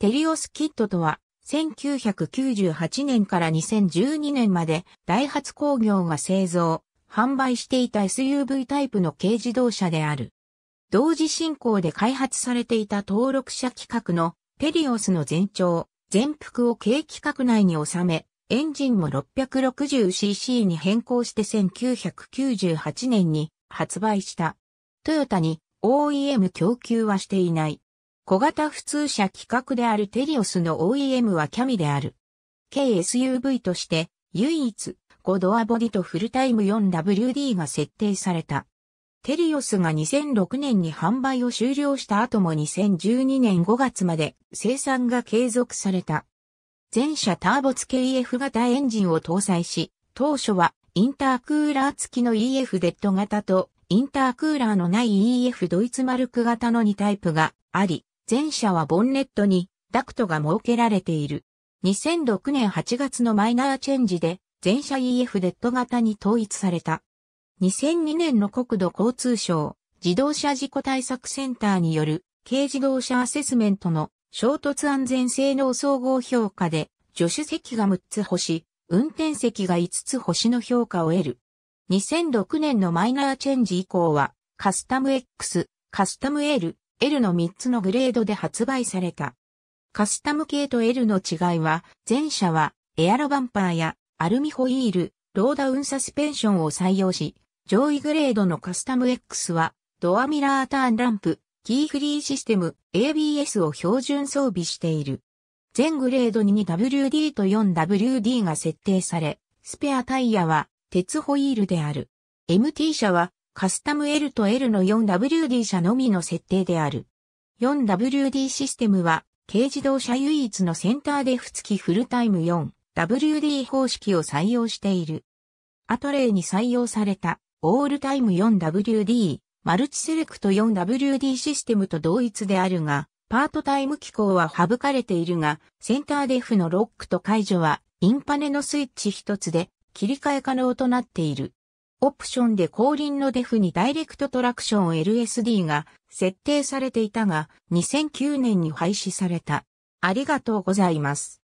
テリオスキットとは、1998年から2012年まで、ダイハツ工業が製造、販売していた SUV タイプの軽自動車である。同時進行で開発されていた登録者規格のテリオスの全長、全幅を軽規格内に収め、エンジンも 660cc に変更して1998年に発売した。トヨタに OEM 供給はしていない。小型普通車規格であるテリオスの OEM はキャミである。k SUV として唯一5ドアボディとフルタイム 4WD が設定された。テリオスが2006年に販売を終了した後も2012年5月まで生産が継続された。全車ターボ付け EF 型エンジンを搭載し、当初はインタークーラー付きの EF デッド型とインタークーラーのない EF ドイツマルク型の2タイプがあり、前者はボンネットにダクトが設けられている。2006年8月のマイナーチェンジで全車 EF デッド型に統一された。2002年の国土交通省自動車事故対策センターによる軽自動車アセスメントの衝突安全性能総合評価で助手席が6つ星、運転席が5つ星の評価を得る。2006年のマイナーチェンジ以降はカスタム X、カスタム L、L の3つのグレードで発売された。カスタム系と L の違いは、前者はエアロバンパーやアルミホイール、ローダウンサスペンションを採用し、上位グレードのカスタム X は、ドアミラーターンランプ、キーフリーシステム、ABS を標準装備している。全グレードに 2WD と 4WD が設定され、スペアタイヤは鉄ホイールである。MT 車はカスタム L と L の 4WD 車のみの設定である。4WD システムは、軽自動車唯一のセンターデフ付きフルタイム 4WD 方式を採用している。アトレイに採用された、オールタイム 4WD、マルチセレクト 4WD システムと同一であるが、パートタイム機構は省かれているが、センターデフのロックと解除は、インパネのスイッチ一つで切り替え可能となっている。オプションで後輪のデフにダイレクトトラクション LSD が設定されていたが、2009年に廃止された。ありがとうございます。